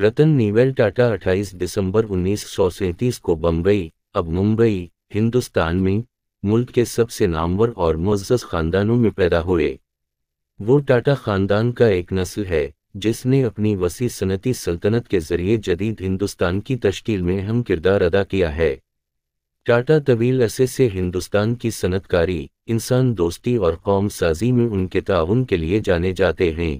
रतन नीवेल टाटा 28 दिसंबर उन्नीस को बम्बई अब मुंबई हिंदुस्तान में मुल्क के सबसे नामवर और मुआज़ खानदानों में पैदा हुए वो टाटा खानदान का एक नस्ल है जिसने अपनी वसी सनती सल्तनत के जरिए जदीद हिंदुस्तान की तश्कील में अहम किरदार अदा किया है टाटा तवील अरसे से हिंदुस्तान की सनतकारी इंसान दोस्ती और कौम साजी में उनके ताउन के लिए जाने जाते हैं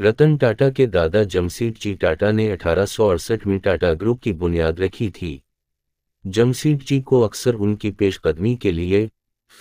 रतन टाटा के दादा जमशेद जी टाटा ने अठारह में टाटा ग्रुप की बुनियाद रखी थी जमशेद जी को अक्सर उनकी पेशकदमी के लिए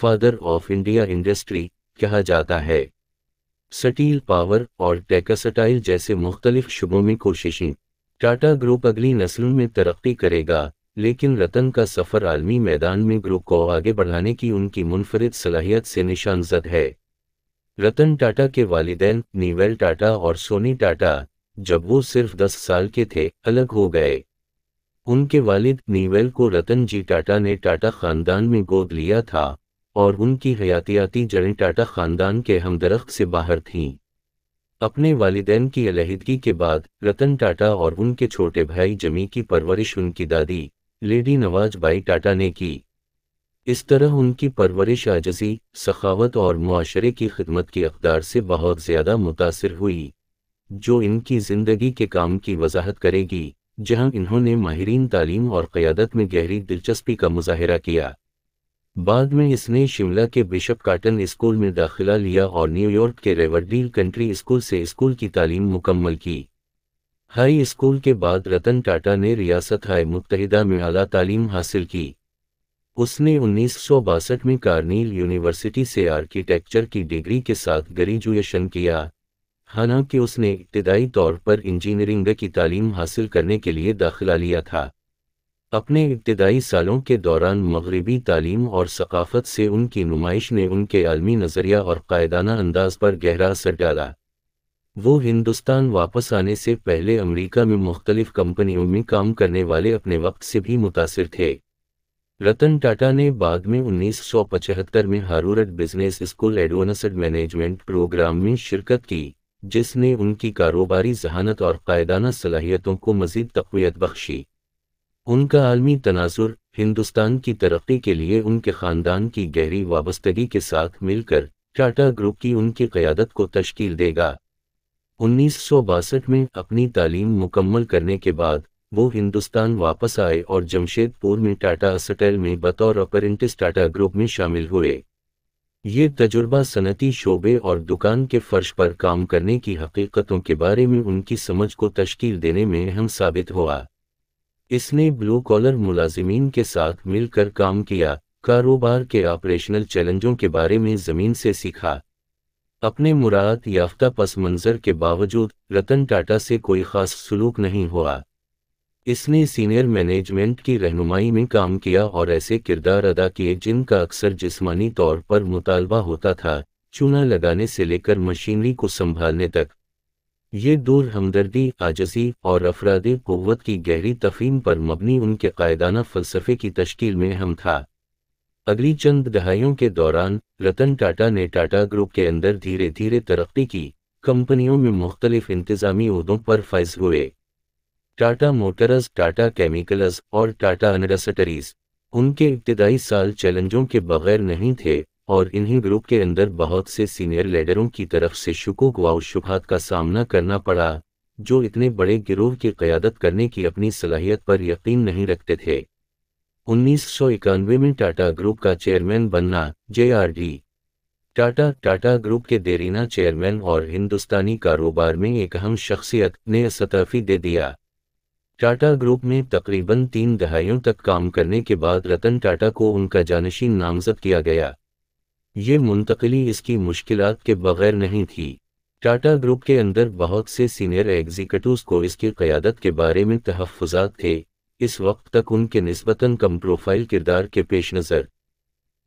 फादर ऑफ इंडिया इंडस्ट्री कहा जाता है सटील पावर और टेकसटाइल जैसे मुख्तलिफ शुबों में कोशिशें टाटा ग्रुप अगली नस्लों में तरक्की करेगा लेकिन रतन का सफ़र आलमी मैदान में ग्रुप को आगे बढ़ाने की उनकी मुनफरद सलाहियत से निशानजद है रतन टाटा के वालिदैन नीवेल टाटा और सोनी टाटा जब वो सिर्फ दस साल के थे अलग हो गए उनके वालिद नीवेल को रतन जी टाटा ने टाटा खानदान में गोद लिया था और उनकी हयातियाती जड़ें टाटा खानदान के हमदरख्त से बाहर थीं अपने वालदेन की अलहदगी के बाद रतन टाटा और उनके छोटे भाई जमी की परवरिश उनकी दादी लेडी नवाज बाई टाटा ने की इस तरह उनकी परवरिश आजसी सखावत और माशरे की खिदमत के अकदार से बहुत ज़्यादा मुतासर हुई जो इनकी ज़िंदगी के काम की वजाहत करेगी जहां इन्होंने माहरीन तालीम और क़्यादत में गहरी दिलचस्पी का मुजाहरा किया बाद में इसने शिमला के बिशप काटन स्कूल में दाखिला लिया और न्यूयॉर्क के रेवरडील कंट्री स्कूल से स्कूल की तालीम मुकम्मल की हाई स्कूल के बाद रतन टाटा ने रियासत हाई मुतहदा में अला तालीम हासिल की उसने उन्नीस में कार्नील यूनिवर्सिटी से आर्किटेक्चर की डिग्री के साथ ग्रेजुएशन किया हालांकि उसने इब्तदाई तौर पर इंजीनियरिंग की तालीम हासिल करने के लिए दाखिला लिया था अपने इब्तदाई सालों के दौरान मगरबी तालीम और सकाफत से उनकी नुमाइश ने उनके आलमी नज़रिया और कायदाना अंदाज पर गहरा असर डाला वो हिंदुस्तान वापस आने से पहले अमरीका में मुख्तलिफ कंपनियों में काम करने वाले अपने वक्त से भी मुतासर थे रतन टाटा ने बाद में 1975 में Harvard business school advanced management programme में शिरकत की जिसने उनकी कारोबारी जहानत और कायदाना सलाहियतों को मजीद तकवीत बख्शी उनका आलमी तनाजुर हिंदुस्तान की तरक्की के लिए उनके ख़ानदान की गहरी वाबस्तगी के साथ मिलकर टाटा ग्रुप की उनकी क़्यादत को तश्कील देगा उन्नीस में अपनी तालीम मुकम्मल करने के बाद वो हिंदुस्तान वापस आए और जमशेदपुर में टाटा स्टेल में बतौर अप्रेंटिस टाटा ग्रुप में शामिल हुए ये तजुर्बा सनती शोबे और दुकान के फर्श पर काम करने की हकीकतों के बारे में उनकी समझ को तश्कील देने में अहम साबित हुआ इसने ब्लू कॉलर मुलाजिमीन के साथ मिलकर काम किया कारोबार के ऑपरेशनल चैलेंजों के बारे में ज़मीन से सीखा अपने मुराद याफ्ता पस मंज़र के बावजूद रतन टाटा से कोई ख़ास सलूक नहीं हुआ इसने सीनियर मैनेजमेंट की रहनुमाई में काम किया और ऐसे किरदार अदा किए जिनका अक्सर जिस्मानी तौर पर मुतालबा होता था चूना लगाने से लेकर मशीनरी को संभालने तक ये दूर हमदर्दी आजसी और अफराद कुत की गहरी तफ़ीम पर मबनी उनके कायदाना फ़लसफ़े की तश्कील में हम था अगली चंद दहाइयों के दौरान रतन टाटा ने टाटा ग्रुप के अंदर धीरे धीरे तरक्की की कंपनियों में मुख्तलिफ इंतज़ामी उहदों पर फैज हुए टाटा मोटर्स टाटा केमिकल्स और टाटा अनरसटरीज उनके इब्तदाई साल चैलेंजों के बगैर नहीं थे और इन्हीं ग्रुप के अंदर बहुत से सीनियर लीडरों की तरफ से शुकुक व शुभात का सामना करना पड़ा जो इतने बड़े गिरोह की क़्यादत करने की अपनी सलाहियत पर यकीन नहीं रखते थे उन्नीस में टाटा ग्रुप का चेयरमैन बनना जे टाटा टाटा ग्रुप के देरीना चेयरमैन और हिंदुस्तानी कारोबार में एक अहम शख्सियत ने सतफी दे दिया टाटा ग्रुप में तकरीबन तीन दहाइयों तक काम करने के बाद रतन टाटा को उनका जानशीन नामजद किया गया ये मुंतकली इसकी मुश्किल के बगैर नहीं थी टाटा ग्रुप के अंदर बहुत से सीनियर एग्जीक्यूटिव को इसकी क्यादत के बारे में तहफात थे इस वक्त तक उनके नस्बता कम प्रोफाइल किरदार के पेश नज़र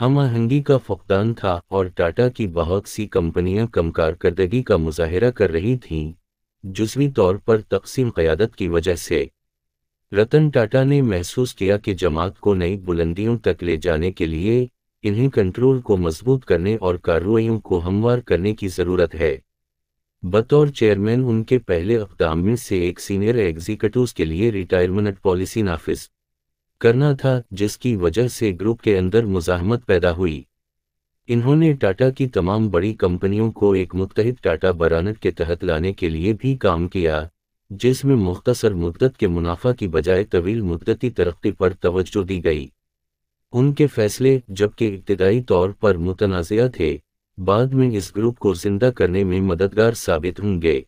हम आहंगी का फुकदान था और टाटा की बहुत सी कंपनियां कम कारकर्दगी का मुजाहरा कर रही थीं जुजवी तौर पर तकसीम क़्यादत की वजह से रतन टाटा ने महसूस किया कि जमात को नई बुलंदियों तक ले जाने के लिए इन्हीं कंट्रोल को मजबूत करने और कार्रवाइयों को हमवार करने की ज़रूरत है बतौर चेयरमैन उनके पहले अकदाम में से एक सीनियर एग्जीक्यूटिव के लिए रिटायरमेंट पॉलिसी नाफिज करना था जिसकी वजह से ग्रुप के अंदर मुजाहमत पैदा हुई इन्होंने टाटा की तमाम बड़ी कंपनियों को एक मुतहद टाटा बरानत के तहत लाने के लिए भी काम किया जिसमें मुख्तसर मुद्दत के मुनाफा की बजाय तवील मुद्दती तरक्की पर तवज्जो दी गई उनके फैसले जबकि इब्तदाई तौर पर मुतनाज़ थे बाद में इस ग्रुप को जिंदा करने में मददगार साबित होंगे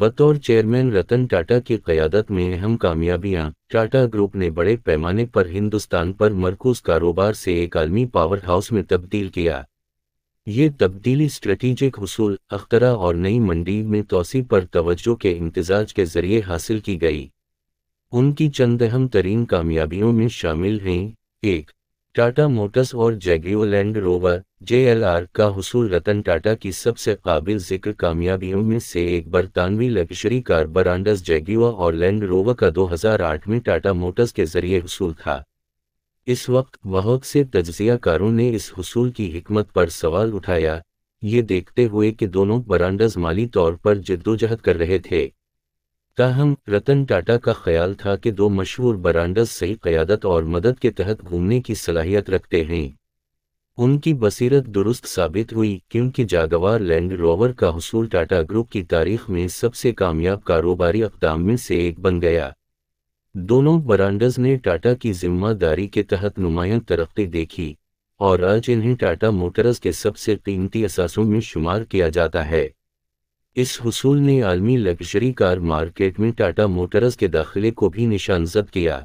बतौर चेयरमैन रतन टाटा की क्यादत में अहम कामयाबियां टाटा ग्रुप ने बड़े पैमाने पर हिंदुस्तान पर मरकूज कारोबार से एक आलमी पावर हाउस में तब्दील किया ये तब्दीली स्ट्रेटिजिक हसूल अख्तरा और नई मंडी में तोसी पर तवज्जो के इम्तजाज के जरिए हासिल की गई उनकी चंद अहम तरीन कामयाबियों में शामिल हैं एक टाटा मोटर्स और जेग्रियो लैंड रोवर जे का हसूल रतन टाटा की सबसे काबिल जिक्र कामयाबियों में से एक बरतानवी लग्जरी कार बरांडस जेग्रियो और लैंड रोवर का 2008 में टाटा मोटर्स के जरिए हसूल था इस वक्त बहुत से तजियाकारों ने इस हसूल की हमत पर सवाल उठाया ये देखते हुए कि दोनों बरांडस माली तौर पर जद्दोजहद कर रहे थे ताहम रतन टाटा का ख्याल था कि दो मशहूर बरांडस सही क्यादत और मदद के तहत घूमने की सलाहियत रखते हैं उनकी बसीरत दुरुस्त साबित हुई क्योंकि जागवार लैंड रोवर का हसूल टाटा ग्रुप की तारीख में सबसे कामयाब कारोबारी अकदाम में से एक बन गया दोनों बरांडस ने टाटा की जिम्मेदारी के तहत नुमाया तरक्की देखी और आज इन्हें टाटा मोटर्स के सबसे कीमती असासों में शुमार किया जाता है इस हसूल ने आलमी लग्जरी कार मार्केट में टाटा मोटर्स के दाखिले को भी निशानजद किया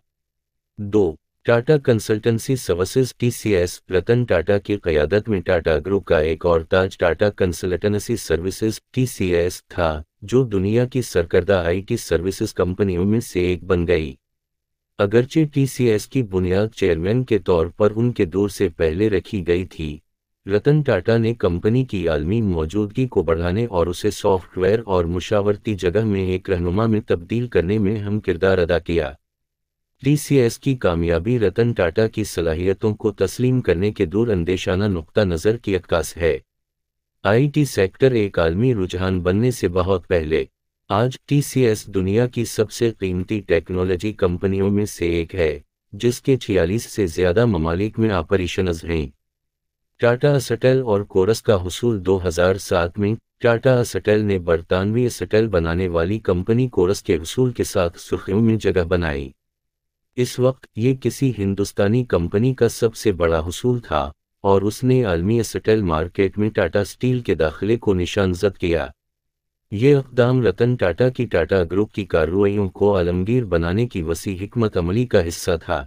दो Tata consultancy services TCS Ratan Tata की क्यादत में टाटा ग्रुप का एक और ताज टाटा कंसल्टेंसी सर्विसेज टीसीएस था जो दुनिया की सरकर्दा आईटी सर्विसेज कंपनियों में से एक बन गई अगरचे टीसीएस की बुनियाद चेयरमैन के तौर पर उनके दौर से पहले रखी गई थी रतन टाटा ने कंपनी की आलमी मौजूदगी को बढ़ाने और उसे सॉफ्टवेयर और मुशावरती जगह में एक रहनुमा में तब्दील करने में अहम किरदार अदा किया टीसीएस की कामयाबी रतन टाटा की सलाहियतों को तस्लीम करने के दूर अंदेशाना नुक़ नज़र की अक्कास है आईटी सेक्टर एक आलमी रुझान बनने से बहुत पहले आज टीसीएस दुनिया की सबसे कीमती टेक्नोलॉजी कंपनियों में से एक है जिसके छियालीस से ज़्यादा ममालिक में ऑपरेशन हैं टाटा सटल और कोरस का हसूल 2007 में टाटा सटल ने बरतानवी सटल बनाने वाली कंपनी कोरस के हसूल के साथ सुर्खियों में जगह बनाई इस वक्त ये किसी हिंदुस्तानी कंपनी का सबसे बड़ा हसूल था और उसने आलमी सटल मार्केट में टाटा स्टील के दाखिले को निशानजद किया ये अकदाम रतन टाटा की टाटा ग्रुप की कार्रवाईओं को आलमगीर बनाने की वसी हमत अमली का हिस्सा था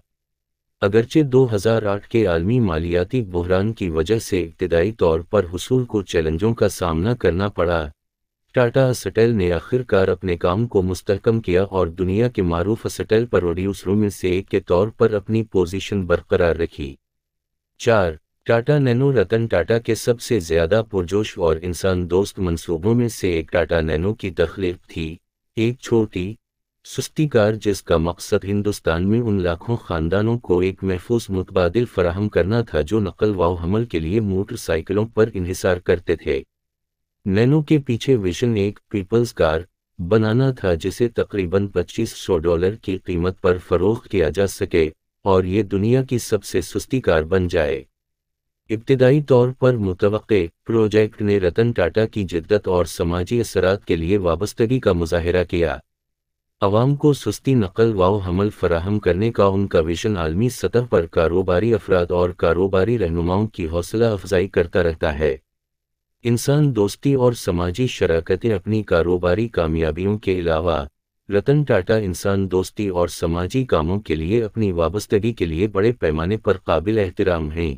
अगरचे 2008 के आलमी मालियाती बहरान की वजह से इब्तदाई तौर पर हसूल को चैलेंजों का सामना करना पड़ा टाटा असटल ने आखिरकार अपने काम को मुस्तकम किया और दुनिया के मरूफ असटल प्रोड्यूसरों में से एक के तौर पर अपनी पोजीशन बरकरार रखी चार टाटा नैनो रतन टाटा के सबसे ज्यादा पुरजोश और इंसान दोस्त मंसूबों में से एक टाटा नैनो की तखलीफ थी एक छोटी सुस्तीकार जिसका मकसद हिंदुस्तान में उन लाखों खानदानों को एक महफूज मुतबादल फराहम करना था जो नकल व हमल के लिए मोटरसाइकिलों पर इहिसार करते थे नैनो के पीछे विजन एक पीपल्स कार बनाना था जिसे तकरीबन 2500 डॉलर की कीमत पर फरोख किया जा सके और ये दुनिया की सबसे सुस्ती कार बन जाए इब्तदाई तौर पर मुतव प्रोजेक्ट ने रतन टाटा की जिद्दत और समाजी असरात के लिए वाबस्तगी का मुजाहरा किया अवाम को सुस्ती नकल व हमल फराहम करने का उनका विजन आलमी सतह पर कारोबारी अफराद और कारोबारी रहनुमाओं की हौसला अफजाई करता रहता है इंसान दोस्ती और समाजी शराकतें अपनी कारोबारी कामयाबियों के अलावा रतन टाटा इंसान दोस्ती और समाजी कामों के लिए अपनी वाबस्तगी के लिए बड़े पैमाने पर काबिल एहतराम हैं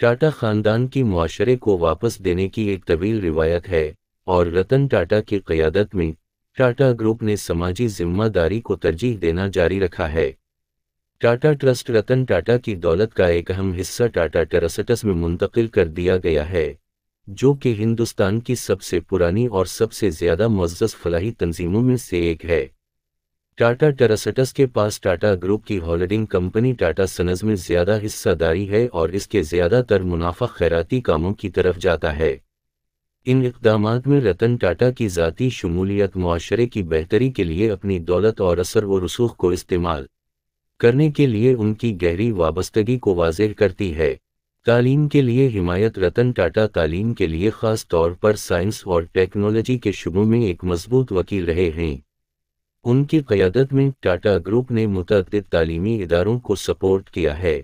टाटा खानदान की माशरे को वापस देने की एक तवील रिवायत है और रतन टाटा की क़्यादत में टाटा ग्रुप ने समाजी जिम्मेदारी को तरजीह देना जारी रखा है टाटा ट्रस्ट रतन टाटा की दौलत का एक अहम हिस्सा टाटा टेरासटस में मुंतकिल कर दिया गया है जो कि हिंदुस्तान की सबसे पुरानी और सबसे ज्यादा मज्जस फलाही तंजीमों में से एक है टाटा टेरासटस के पास टाटा ग्रुप की होल्डिंग कंपनी टाटा सनज में ज्यादा हिस्सादारी है और इसके ज्यादातर मुनाफा खैराती कामों की तरफ जाता है इन इकदाम में रतन टाटा की जतीी शमूलियत माशरे की बेहतरी के लिए अपनी दौलत और असर व रसूख को इस्तेमाल करने के लिए उनकी गहरी वाबस्तगी को वाजह करती है तालीम के लिए हिमायत रतन टाटा तालीम के लिए ख़ास तौर पर साइंस और टेक्नोलॉजी के शुबों में एक मजबूत वकील रहे हैं उनकी क़्यादत में टाटा ग्रुप ने मुतद तालीमी इदारों को सपोर्ट किया है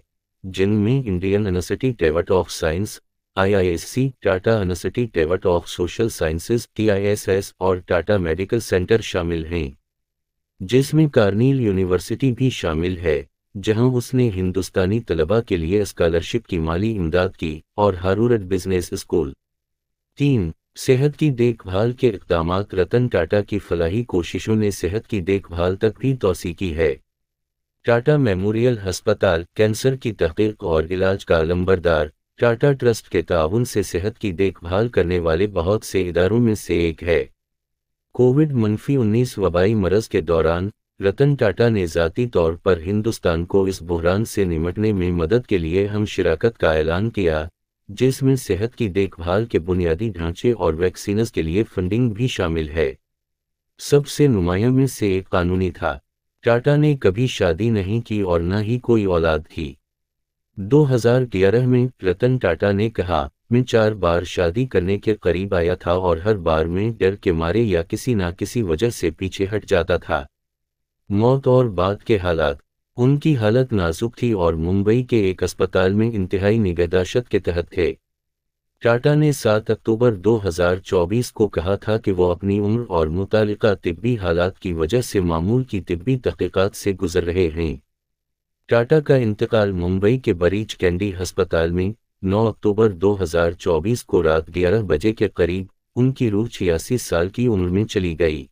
जिनमें इंडियन यूनिवर्सिटी डेवट of science IISc Tata university टेवट ऑफ सोशल साइंसेज टीआईएसएस और टाटा मेडिकल सेंटर शामिल हैं जिसमें कार्नील यूनिवर्सिटी भी शामिल है जहां उसने हिंदुस्तानी तलबा के लिए स्कॉलरशिप की माली इमदाद की और हारूरत बिजनेस स्कूल तीन सेहत की देखभाल के इकदाम रतन टाटा की फलाही कोशिशों ने सेहत की देखभाल तक भी तोसी की है टाटा मेमोरियल हस्पताल कैंसर की तहकीक और इलाज का लंबरदार टाटा ट्रस्ट के ताउन से सेहत की देखभाल करने वाले बहुत से इदारों में से एक है कोविड मनफी उन्नीस वबाई मरज के दौरान रतन टाटा ने ज़ाती तौर पर हिंदुस्तान को इस बहरान से निमटने में मदद के लिए हम शराकत का ऐलान किया जिसमें सेहत की देखभाल के बुनियादी ढांचे और वैक्सीनस के लिए फंडिंग भी शामिल है सबसे नुमाया में से एक कानूनी था टाटा ने कभी शादी नहीं की और न ही कोई औलाद थी 2011 में रतन टाटा ने कहा मैं चार बार शादी करने के करीब आया था और हर बार में डर के मारे या किसी ना किसी वजह से पीछे हट जाता था मौत और बाद के हालात उनकी हालत नाजुक थी और मुंबई के एक अस्पताल में इंतहाई निगहदाशत के तहत थे टाटा ने 7 अक्टूबर 2024 को कहा था कि वो अपनी उम्र और मुतल तिब्बी हालात की वजह से मामूल की तिब्बी तहकीक़त से गुजर रहे हैं टाटा का इंतकाल मुंबई के बरीच कैंडी अस्पताल में 9 अक्टूबर 2024 को रात ग्यारह बजे के करीब उनकी रूह छियासी साल की उम्र में चली गई